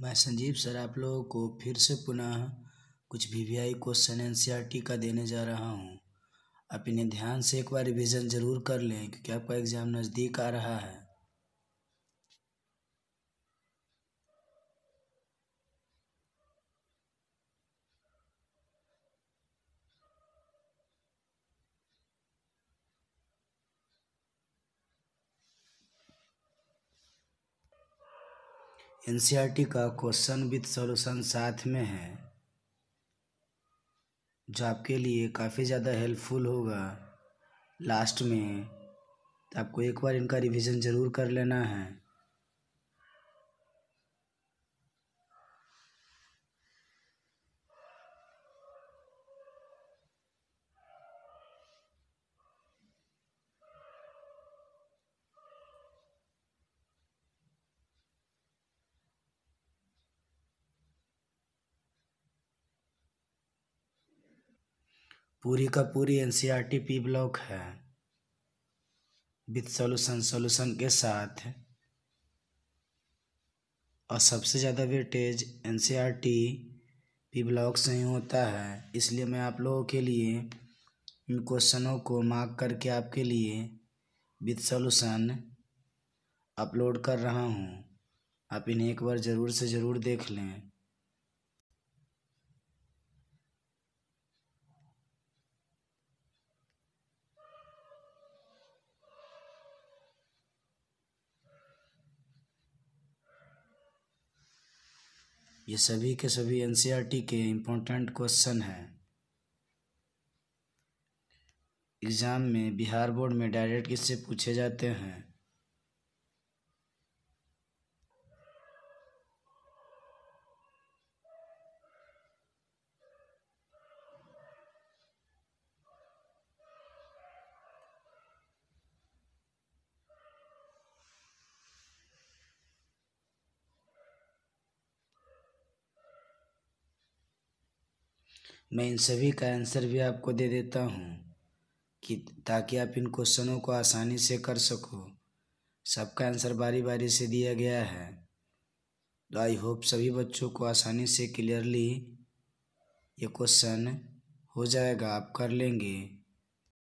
मैं संजीव सर आप लोगों को फिर से पुनः कुछ V V I question N C R T का देने जा रहा हूँ आप इन्हें ध्यान से एक बार रिवीजन ज़रूर कर लें क्योंकि आपका एग्ज़ाम नज़दीक आ रहा है एन का क्वेश्चन विद सॉल्यूशन साथ में है जो आपके लिए काफ़ी ज़्यादा हेल्पफुल होगा लास्ट में तो आपको एक बार इनका रिवीजन ज़रूर कर लेना है पूरी का पूरी N C R T P block है विथ सॉल्यूशन सॉल्यूशन के साथ और सबसे ज़्यादा weightage N C R T P block से ही होता है इसलिए मैं आप लोगों के लिए इन क्वेश्चनों को मार्क करके आपके लिए विथ सॉल्यूशन अपलोड कर रहा हूँ आप इन्हें एक बार ज़रूर से ज़रूर देख लें ये सभी के सभी एनसीईआरटी e के इम्पोर्टेंट क्वेश्चन हैं एग्ज़ाम में बिहार बोर्ड में डायरेक्ट किससे पूछे जाते हैं मैं इन सभी का आंसर भी आपको दे देता हूँ कि ताकि आप इन क्वेश्चनों को आसानी से कर सको सबका आंसर बारी बारी से दिया गया है तो आई होप सभी बच्चों को आसानी से क्लियरली ये क्वेश्चन हो जाएगा आप कर लेंगे